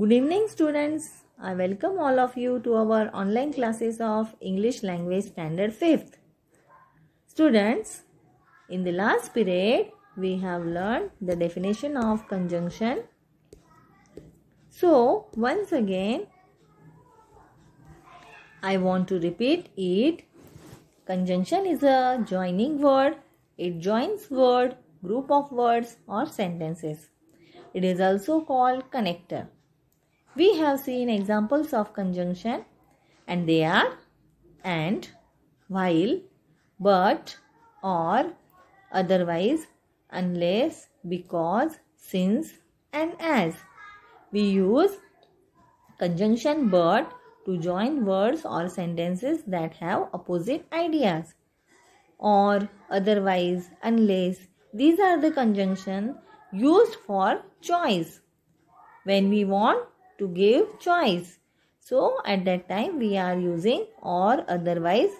Good evening students. I welcome all of you to our online classes of English language standard 5th. Students, in the last period we have learned the definition of conjunction. So, once again I want to repeat it. Conjunction is a joining word. It joins word, group of words or sentences. It is also called connector. We have seen examples of conjunction and they are and, while, but, or, otherwise, unless, because, since and as. We use conjunction but to join words or sentences that have opposite ideas. Or, otherwise, unless. These are the conjunction used for choice. When we want to give choice. So at that time we are using or otherwise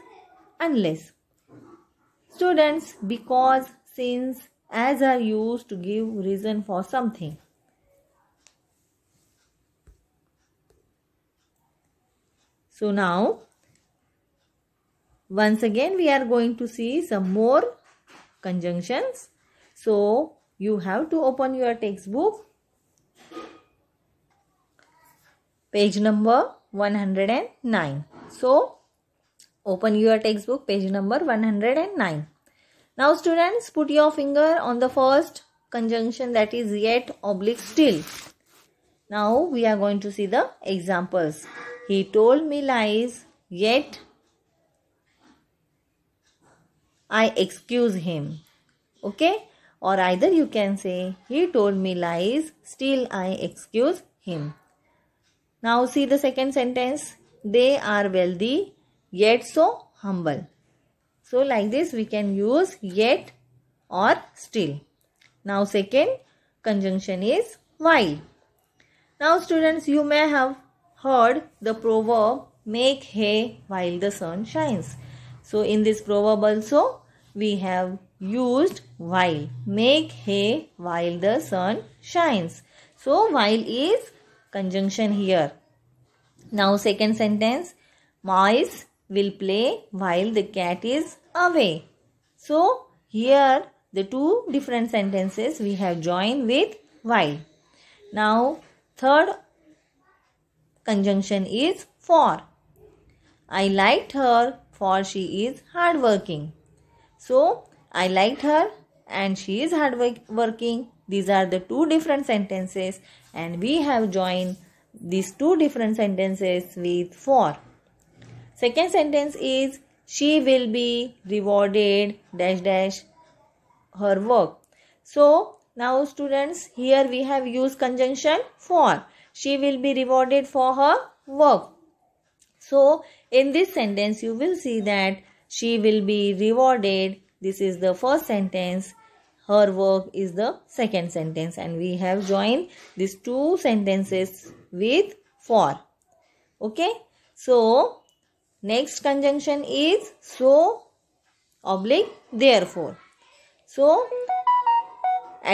unless. Students because since as are used to give reason for something. So now once again we are going to see some more conjunctions. So you have to open your textbook page number 109. So, open your textbook page number 109. Now students, put your finger on the first conjunction that is yet oblique still. Now we are going to see the examples. He told me lies, yet I excuse him. Okay? Or either you can say, he told me lies, still I excuse him. Now see the second sentence. They are wealthy yet so humble. So like this we can use yet or still. Now second conjunction is while. Now students you may have heard the proverb make hay while the sun shines. So in this proverb also we have used while. Make hay while the sun shines. So while is conjunction here. Now second sentence. Mice will play while the cat is away. So here the two different sentences we have joined with while. Now third conjunction is for. I liked her for she is hardworking. So I liked her and she is hardworking. These are the two different sentences and we have joined these two different sentences with for. Second sentence is she will be rewarded dash dash her work. So now students here we have used conjunction for. She will be rewarded for her work. So in this sentence you will see that she will be rewarded. This is the first sentence her work is the second sentence and we have joined these two sentences with for okay so next conjunction is so oblique therefore so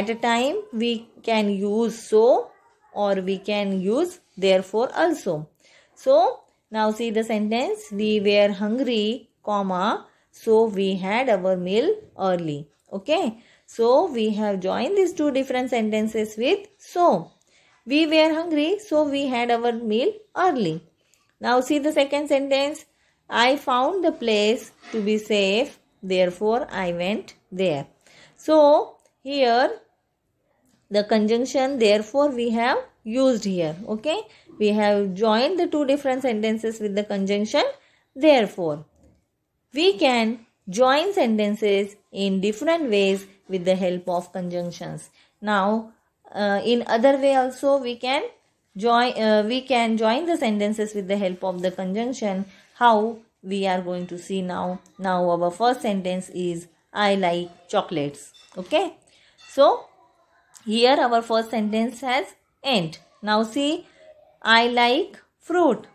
at a time we can use so or we can use therefore also so now see the sentence we were hungry comma so we had our meal early okay so we have joined these two different sentences with so. We were hungry so we had our meal early. Now see the second sentence. I found the place to be safe therefore I went there. So here the conjunction therefore we have used here. Okay. We have joined the two different sentences with the conjunction therefore. We can join sentences in different ways with the help of conjunctions now uh, in other way also we can join uh, we can join the sentences with the help of the conjunction how we are going to see now now our first sentence is i like chocolates okay so here our first sentence has end now see i like fruit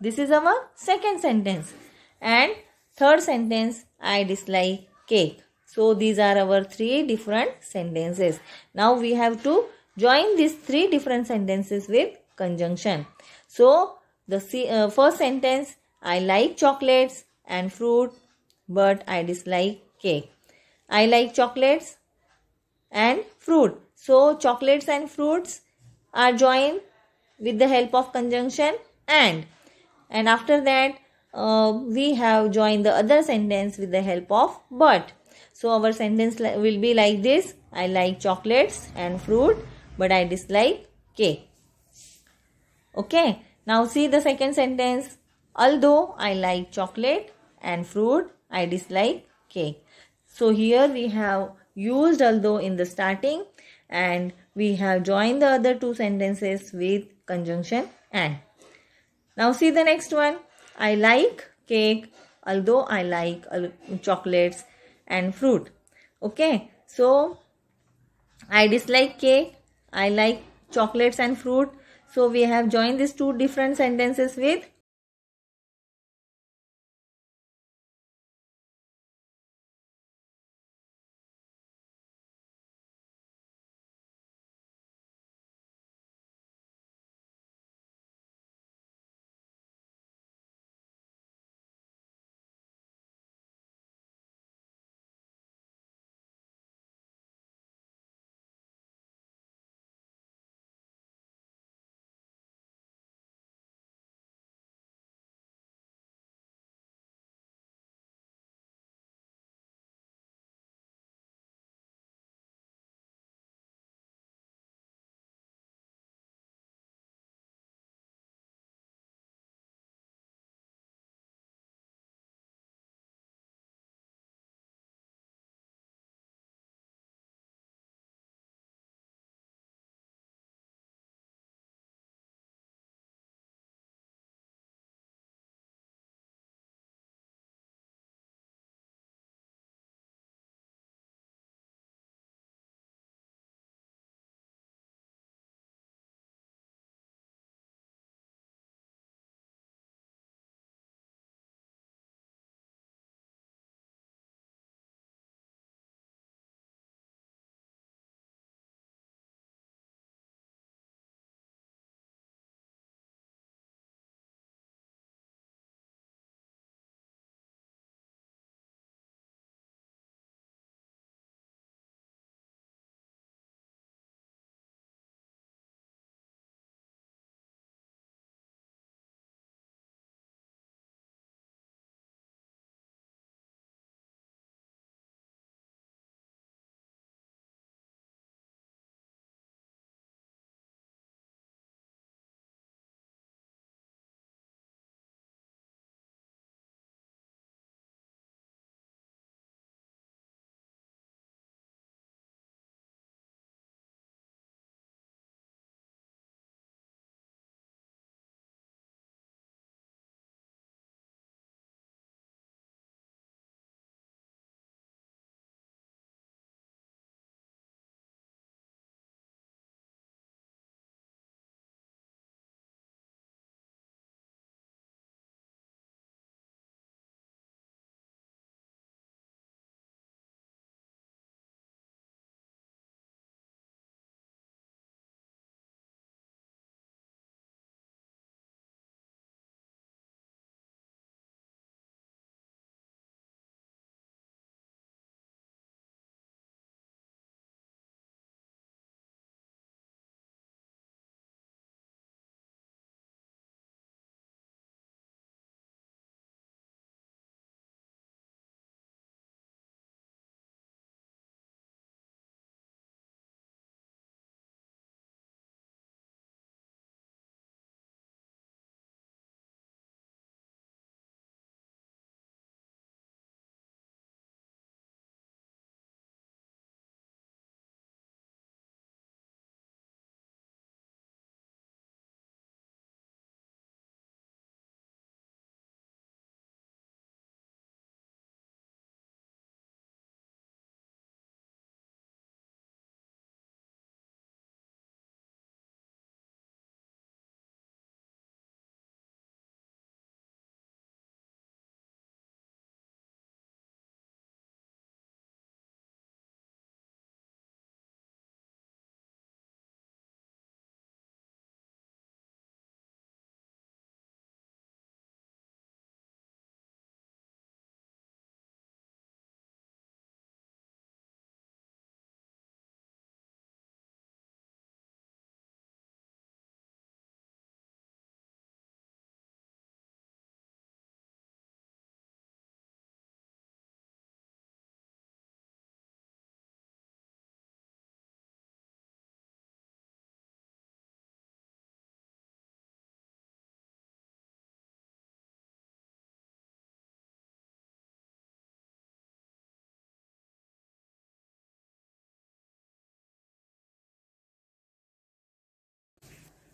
this is our second sentence and third sentence i dislike cake so these are our three different sentences. Now we have to join these three different sentences with conjunction. So the uh, first sentence I like chocolates and fruit but I dislike cake. I like chocolates and fruit. So chocolates and fruits are joined with the help of conjunction and and after that uh, we have joined the other sentence with the help of but so our sentence will be like this i like chocolates and fruit but i dislike cake okay now see the second sentence although i like chocolate and fruit i dislike cake so here we have used although in the starting and we have joined the other two sentences with conjunction and now see the next one i like cake although i like uh, chocolates and fruit okay so i dislike cake i like chocolates and fruit so we have joined these two different sentences with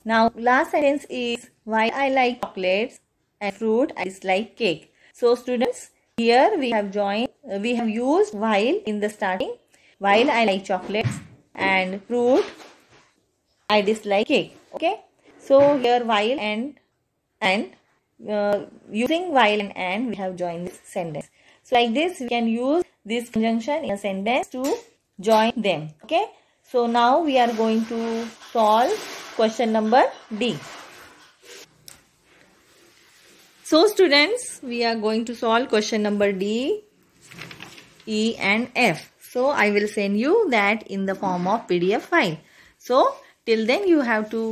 Now last sentence is why I like chocolates and fruit I dislike cake. So students here we have joined uh, we have used while in the starting while I like chocolates and fruit I dislike cake. Okay. So here while and and uh, using while and and we have joined this sentence. So like this we can use this conjunction in a sentence to join them. Okay. So now we are going to solve Question number D. So students, we are going to solve question number D, E and F. So I will send you that in the form of PDF file. So till then you have to